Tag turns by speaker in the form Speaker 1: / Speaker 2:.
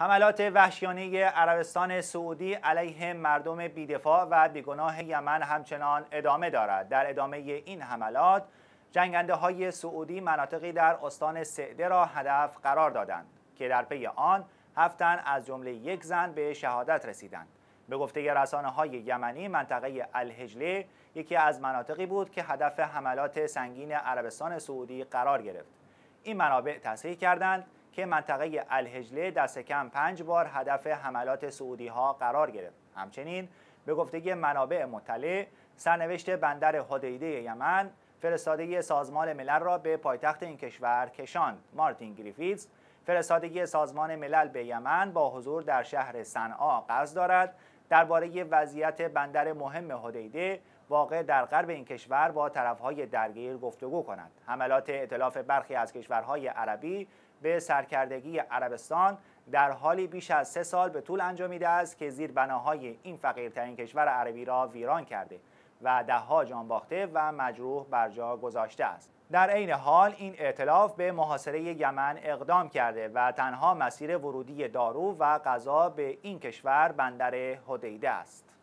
Speaker 1: حملات وحشیانه عربستان سعودی علیه مردم بیدفاع و بیگناه یمن همچنان ادامه دارد در ادامه این حملات جنگنده های سعودی مناطقی در استان سعده را هدف قرار دادند که در پی آن هفتن از جمله یک زن به شهادت رسیدند به گفته رسانه های یمنی منطقه الهجله یکی از مناطقی بود که هدف حملات سنگین عربستان سعودی قرار گرفت این منابع تصحیح کردند که منطقه الهجله دست کم پنج بار هدف حملات سعودی ها قرار گرفت همچنین به گفتگی منابع مطلع سرنوشت بندر حدیده یمن فرستادگی سازمان ملل را به پایتخت این کشور کشان، مارتین گریفیتز فرستادگی سازمان ملل به یمن با حضور در شهر صنعا قصد دارد درباره وضعیت بندر مهم حدیده واقع در غرب این کشور با طرفهای درگیر گفتگو کند. حملات اطلاف برخی از کشورهای عربی به سرکردگی عربستان در حالی بیش از سه سال به طول انجامیده است که زیر بناهای این فقیرترین کشور عربی را ویران کرده و دهها جان باخته و مجروح بر جا گذاشته است در عین حال این اعتلاف به محاصره یمن اقدام کرده و تنها مسیر ورودی دارو و غذا به این کشور بندر هدیده است